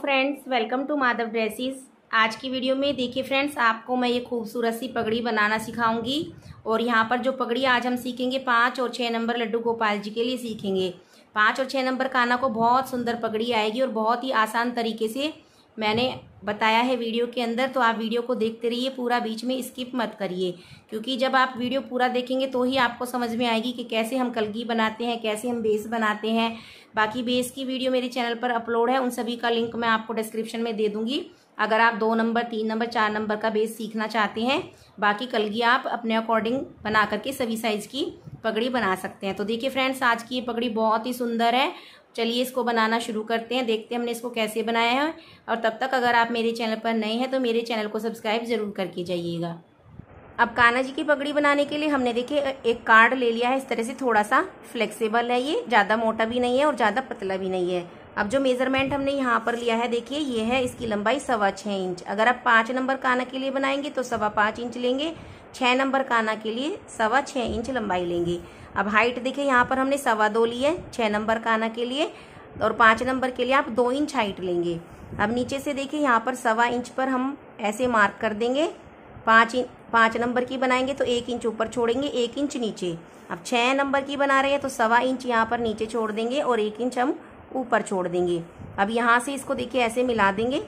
friends welcome to Madhav dresses आज की video में देखिए फ्रेंड्स आपको मैं ये खूबसूरत सी पगड़ी बनाना सिखाऊंगी और यहाँ पर जो पगड़ी आज हम सीखेंगे पाँच और छः नंबर लड्डू गोपाल जी के लिए सीखेंगे पाँच और छः नंबर काना को बहुत सुंदर पगड़ी आएगी और बहुत ही आसान तरीके से मैंने बताया है वीडियो के अंदर तो आप वीडियो को देखते रहिए पूरा बीच में स्किप मत करिए क्योंकि जब आप वीडियो पूरा देखेंगे तो ही आपको समझ में आएगी कि कैसे हम कलगी बनाते हैं कैसे हम बेस बनाते हैं बाकी बेस की वीडियो मेरे चैनल पर अपलोड है उन सभी का लिंक मैं आपको डिस्क्रिप्शन में दे दूँगी अगर आप दो नंबर तीन नंबर चार नंबर का बेस सीखना चाहते हैं बाकी कलगी आप अपने अकॉर्डिंग बना करके सभी साइज़ की पगड़ी बना सकते हैं तो देखिए फ्रेंड्स आज की ये पगड़ी बहुत ही सुंदर है चलिए इसको बनाना शुरू करते हैं देखते हैं हमने इसको कैसे बनाया है और तब तक अगर आप मेरे चैनल पर नए हैं तो मेरे चैनल को सब्सक्राइब ज़रूर करके जाइएगा अब कान्हा जी की पगड़ी बनाने के लिए हमने देखिए एक कार्ड ले लिया है इस तरह से थोड़ा सा फ्लेक्सिबल है ये ज़्यादा मोटा भी नहीं है और ज़्यादा पतला भी नहीं है अब जो मेजरमेंट हमने यहाँ पर लिया है देखिए ये है इसकी लंबाई सवा छः इंच अगर आप पाँच नंबर काना के लिए बनाएंगे तो सवा पाँच इंच लेंगे छः नंबर काना के लिए सवा छः इंच लंबाई लेंगे अब हाइट देखिए यहाँ पर हमने सवा दो ली है छः नंबर काना के लिए और पाँच नंबर के लिए आप दो इंच हाइट लेंगे अब नीचे से देखिए यहाँ पर सवा इंच पर हम ऐसे मार्क कर देंगे पाँच इंच पाँच नंबर की बनाएंगे तो एक इंच ऊपर छोड़ेंगे एक इंच नीचे अब छः नंबर की बना रहे हैं तो सवा इंच यहाँ पर नीचे छोड़ देंगे और एक इंच हम ऊपर छोड़ देंगे अब यहाँ से इसको देखिए ऐसे मिला देंगे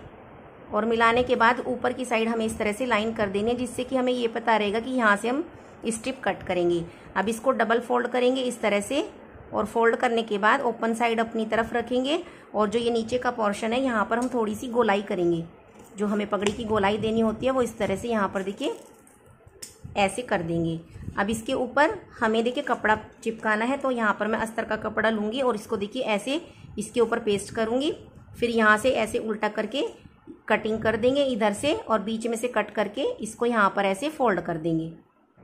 और मिलाने के बाद ऊपर की साइड हमें इस तरह से लाइन कर देनी है जिससे कि हमें ये पता रहेगा कि यहाँ से हम स्ट्रिप कट करेंगे अब इसको डबल फोल्ड करेंगे इस तरह से और फोल्ड करने के बाद ओपन साइड अपनी तरफ रखेंगे और जो ये नीचे का पोर्शन है यहाँ पर हम थोड़ी सी गोलाई करेंगे जो हमें पगड़ी की गोलाई देनी होती है वो इस तरह से यहाँ पर देखिए ऐसे कर देंगे अब इसके ऊपर हमें देखिए कपड़ा चिपकाना है तो यहाँ पर मैं अस्तर का कपड़ा लूँगी और इसको देखिए ऐसे इसके ऊपर पेस्ट करूँगी फिर यहाँ से ऐसे उल्टा करके कटिंग कर देंगे इधर से और बीच में से कट करके इसको यहाँ पर ऐसे फोल्ड कर देंगे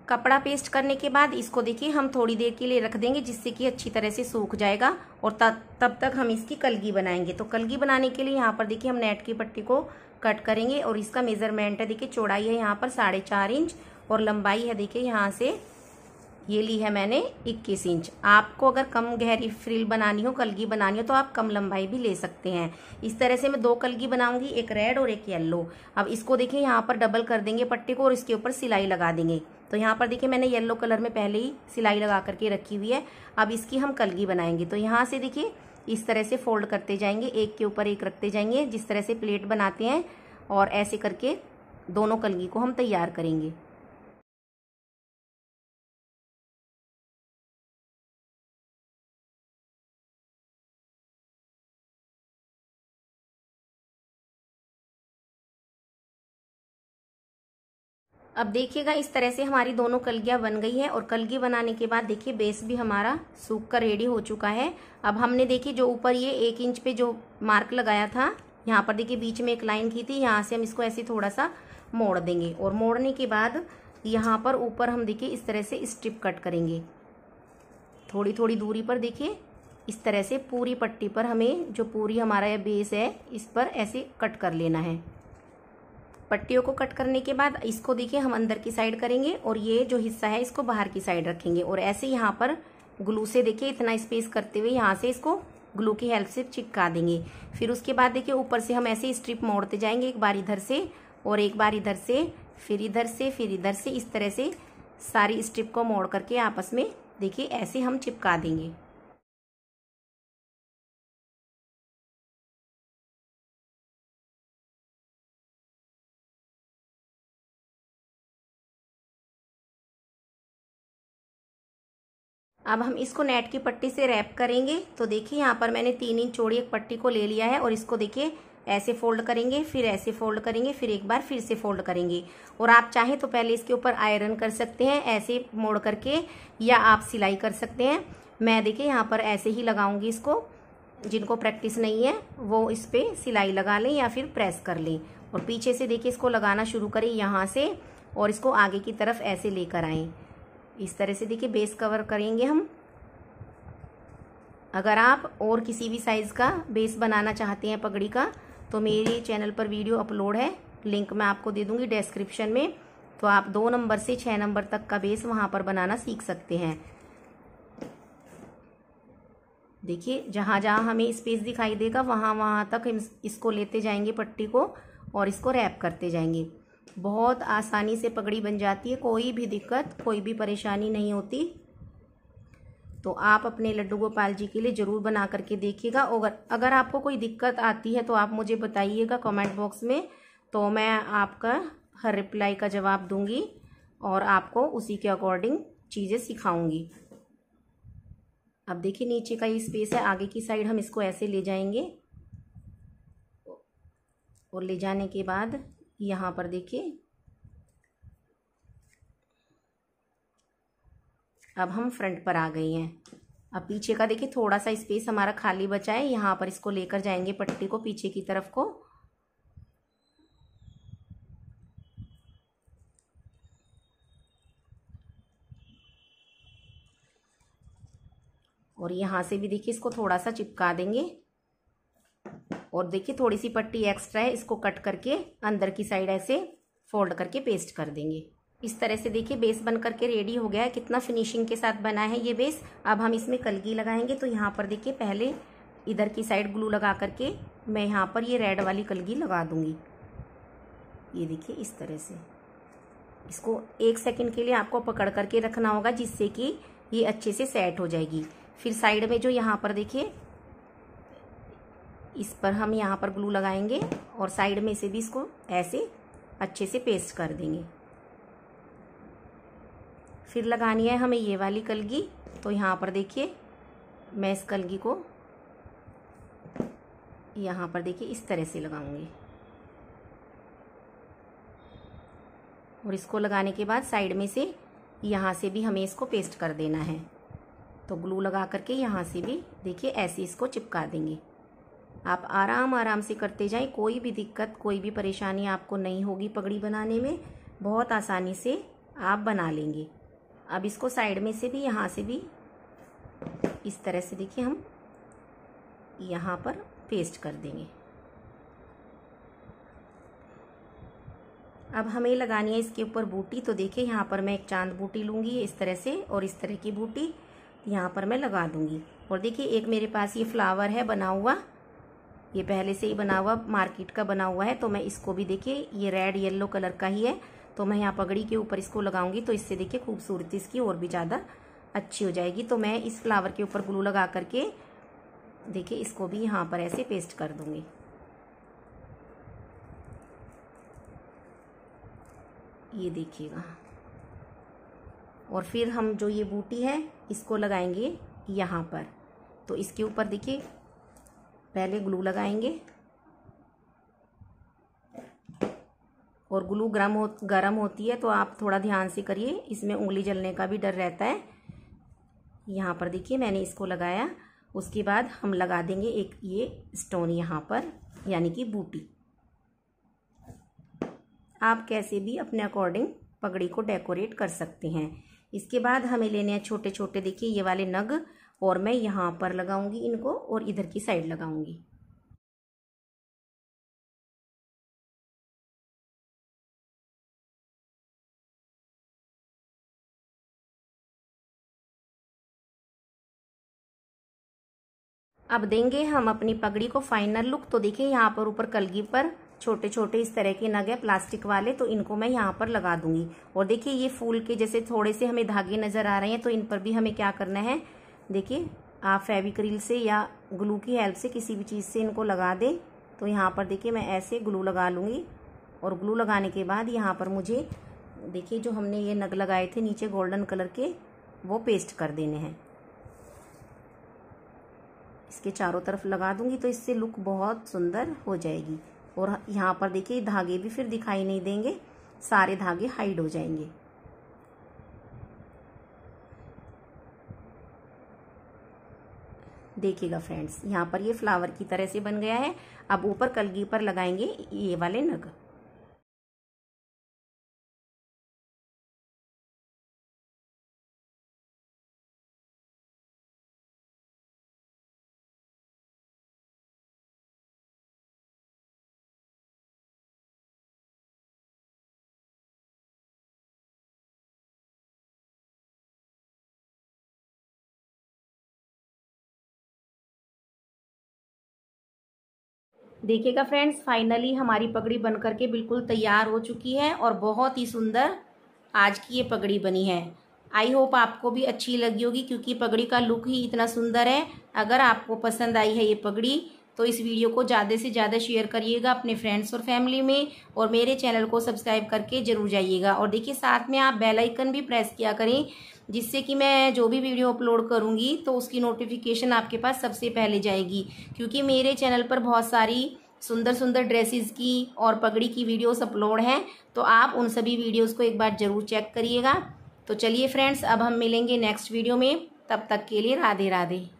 कपड़ा पेस्ट करने के बाद इसको देखिए हम थोड़ी देर के लिए रख देंगे जिससे कि अच्छी तरह से सूख जाएगा और तब तब तक हम इसकी कलगी बनाएंगे तो कलगी बनाने के लिए यहाँ पर देखिए हम नेट की पट्टी को कट करेंगे और इसका मेजरमेंट है देखिए चौड़ाई है यहाँ पर साढ़े चार इंच और लंबाई है देखिए यहाँ से ये ली है मैंने 21 इंच आपको अगर कम गहरी फ्रिल बनानी हो कलगी बनानी हो तो आप कम लंबाई भी ले सकते हैं इस तरह से मैं दो कलगी बनाऊंगी एक रेड और एक येलो अब इसको देखिए यहाँ पर डबल कर देंगे पट्टे को और इसके ऊपर सिलाई लगा देंगे तो यहाँ पर देखिए मैंने येलो कलर में पहले ही सिलाई लगा करके रखी हुई है अब इसकी हम कलगी बनाएंगे तो यहाँ से देखिए इस तरह से फोल्ड करते जाएंगे एक के ऊपर एक रखते जाएंगे जिस तरह से प्लेट बनाते हैं और ऐसे करके दोनों कलगी को हम तैयार करेंगे अब देखिएगा इस तरह से हमारी दोनों कलगियाँ बन गई है और कलगी बनाने के बाद देखिए बेस भी हमारा सूख कर रेडी हो चुका है अब हमने देखिए जो ऊपर ये एक इंच पे जो मार्क लगाया था यहाँ पर देखिए बीच में एक लाइन की थी यहाँ से हम इसको ऐसे थोड़ा सा मोड़ देंगे और मोड़ने के बाद यहाँ पर ऊपर हम देखिए इस तरह से स्ट्रिप कट करेंगे थोड़ी थोड़ी दूरी पर देखिए इस तरह से पूरी पट्टी पर हमें जो पूरी हमारा यह बेस है इस पर ऐसे कट कर लेना है पट्टियों को कट करने के बाद इसको देखिए हम अंदर की साइड करेंगे और ये जो हिस्सा है इसको बाहर की साइड रखेंगे और ऐसे यहाँ पर ग्लू से देखिए इतना स्पेस करते हुए यहाँ से इसको ग्लू की हेल्प से चिपका देंगे फिर उसके बाद देखिए ऊपर से हम ऐसे स्ट्रिप मोड़ते जाएंगे एक बार इधर से और एक बार इधर से फिर इधर से फिर इधर से इस तरह से सारी स्ट्रिप को मोड़ करके आपस में देखिए ऐसे हम चिपका देंगे अब हम इसको नेट की पट्टी से रैप करेंगे तो देखिए यहाँ पर मैंने तीन इंच चौड़ी एक पट्टी को ले लिया है और इसको देखिए ऐसे फोल्ड करेंगे फिर ऐसे फोल्ड करेंगे फिर एक बार फिर से फोल्ड करेंगे और आप चाहें तो पहले इसके ऊपर आयरन कर सकते हैं ऐसे मोड़ करके या आप सिलाई कर सकते हैं मैं देखिए यहाँ पर ऐसे ही लगाऊंगी इसको जिनको प्रैक्टिस नहीं है वो इस पर सिलाई लगा लें या फिर प्रेस कर लें और पीछे से देखिए इसको लगाना शुरू करें यहाँ से और इसको आगे की तरफ ऐसे लेकर आएँ इस तरह से देखिए बेस कवर करेंगे हम अगर आप और किसी भी साइज़ का बेस बनाना चाहते हैं पगड़ी का तो मेरे चैनल पर वीडियो अपलोड है लिंक मैं आपको दे दूंगी डिस्क्रिप्शन में तो आप दो नंबर से छः नंबर तक का बेस वहाँ पर बनाना सीख सकते हैं देखिए जहाँ जहाँ हमें स्पेस दिखाई देगा वहाँ वहाँ तक हम इसको लेते जाएंगे पट्टी को और इसको रैप करते जाएंगे बहुत आसानी से पगड़ी बन जाती है कोई भी दिक्कत कोई भी परेशानी नहीं होती तो आप अपने लड्डू गोपाल जी के लिए ज़रूर बना करके देखिएगा और अगर आपको कोई दिक्कत आती है तो आप मुझे बताइएगा कमेंट बॉक्स में तो मैं आपका हर रिप्लाई का जवाब दूंगी और आपको उसी के अकॉर्डिंग चीज़ें सिखाऊंगी अब देखिए नीचे का ये स्पेस है आगे की साइड हम इसको ऐसे ले जाएंगे और ले जाने के बाद यहाँ पर देखिए अब हम फ्रंट पर आ गए हैं अब पीछे का देखिए थोड़ा सा स्पेस हमारा खाली बचा है यहाँ पर इसको लेकर जाएंगे पट्टी को पीछे की तरफ को और यहाँ से भी देखिए इसको थोड़ा सा चिपका देंगे और देखिए थोड़ी सी पट्टी एक्स्ट्रा है इसको कट करके अंदर की साइड ऐसे फोल्ड करके पेस्ट कर देंगे इस तरह से देखिए बेस बन करके रेडी हो गया है कितना फिनिशिंग के साथ बना है ये बेस अब हम इसमें कलगी लगाएंगे तो यहाँ पर देखिए पहले इधर की साइड ग्लू लगा करके मैं यहाँ पर ये रेड वाली कलगी लगा दूँगी ये देखिए इस तरह से इसको एक सेकंड के लिए आपको पकड़ करके रखना होगा जिससे कि ये अच्छे से सेट हो जाएगी फिर साइड में जो यहाँ पर देखिए इस पर हम यहाँ पर ग्लू लगाएंगे और साइड में से भी इसको ऐसे अच्छे से पेस्ट कर देंगे फिर लगानी है हमें ये वाली कलगी तो यहाँ पर देखिए मैं इस कलगी को यहाँ पर देखिए इस तरह से लगाऊंगी और इसको लगाने के बाद साइड में से यहाँ से भी हमें इसको पेस्ट कर देना है तो ग्लू लगा करके यहाँ से भी देखिए ऐसे इसको चिपका देंगे आप आराम आराम से करते जाएं कोई भी दिक्कत कोई भी परेशानी आपको नहीं होगी पगड़ी बनाने में बहुत आसानी से आप बना लेंगे अब इसको साइड में से भी यहाँ से भी इस तरह से देखिए हम यहाँ पर पेस्ट कर देंगे अब हमें लगानी है इसके ऊपर बूटी तो देखिए यहाँ पर मैं एक चांद बूटी लूँगी इस तरह से और इस तरह की बूटी यहाँ पर मैं लगा दूँगी और देखिए एक मेरे पास ये फ्लावर है बना हुआ ये पहले से ही बना हुआ मार्केट का बना हुआ है तो मैं इसको भी देखिए ये रेड येलो कलर का ही है तो मैं यहाँ पगड़ी के ऊपर इसको लगाऊंगी तो इससे देखिए खूबसूरती इसकी और भी ज़्यादा अच्छी हो जाएगी तो मैं इस फ्लावर के ऊपर ग्लू लगा करके देखिए इसको भी यहाँ पर ऐसे पेस्ट कर दूंगी ये देखिएगा और फिर हम जो ये बूटी है इसको लगाएंगे यहाँ पर तो इसके ऊपर देखिए पहले ग्लू लगाएंगे और ग्लू गर्म हो गर्म होती है तो आप थोड़ा ध्यान से करिए इसमें उंगली जलने का भी डर रहता है यहाँ पर देखिए मैंने इसको लगाया उसके बाद हम लगा देंगे एक ये स्टोन यहाँ पर यानी कि बूटी आप कैसे भी अपने अकॉर्डिंग पगड़ी को डेकोरेट कर सकते हैं इसके बाद हमें लेने हैं छोटे छोटे देखिए ये वाले नग और मैं यहाँ पर लगाऊंगी इनको और इधर की साइड लगाऊंगी अब देंगे हम अपनी पगड़ी को फाइनल लुक तो देखिए यहाँ पर ऊपर कलगी पर छोटे छोटे इस तरह के नग है प्लास्टिक वाले तो इनको मैं यहाँ पर लगा दूंगी और देखिए ये फूल के जैसे थोड़े से हमें धागे नजर आ रहे हैं तो इन पर भी हमें क्या करना है देखिए आप फेविक्रिल से या ग्लू की हेल्प से किसी भी चीज़ से इनको लगा दें तो यहाँ पर देखिए मैं ऐसे ग्लू लगा लूँगी और ग्लू लगाने के बाद यहाँ पर मुझे देखिए जो हमने ये नग लगाए थे नीचे गोल्डन कलर के वो पेस्ट कर देने हैं इसके चारों तरफ लगा दूंगी तो इससे लुक बहुत सुंदर हो जाएगी और यहाँ पर देखिए धागे भी फिर दिखाई नहीं देंगे सारे धागे हाइड हो जाएंगे देखिएगा फ्रेंड्स यहाँ पर ये फ्लावर की तरह से बन गया है अब ऊपर कलगी पर लगाएंगे ये वाले नग देखिएगा फ्रेंड्स फाइनली हमारी पगड़ी बन करके बिल्कुल तैयार हो चुकी है और बहुत ही सुंदर आज की ये पगड़ी बनी है आई होप आपको भी अच्छी लगी होगी क्योंकि पगड़ी का लुक ही इतना सुंदर है अगर आपको पसंद आई है ये पगड़ी तो इस वीडियो को ज़्यादा से ज़्यादा शेयर करिएगा अपने फ्रेंड्स और फैमिली में और मेरे चैनल को सब्सक्राइब करके ज़रूर जाइएगा और देखिए साथ में आप बेल आइकन भी प्रेस किया करें जिससे कि मैं जो भी वीडियो अपलोड करूँगी तो उसकी नोटिफिकेशन आपके पास सबसे पहले जाएगी क्योंकि मेरे चैनल पर बहुत सारी सुंदर सुंदर ड्रेसेस की और पगड़ी की वीडियोस अपलोड हैं तो आप उन सभी वीडियोस को एक बार ज़रूर चेक करिएगा तो चलिए फ्रेंड्स अब हम मिलेंगे नेक्स्ट वीडियो में तब तक के लिए राधे राधे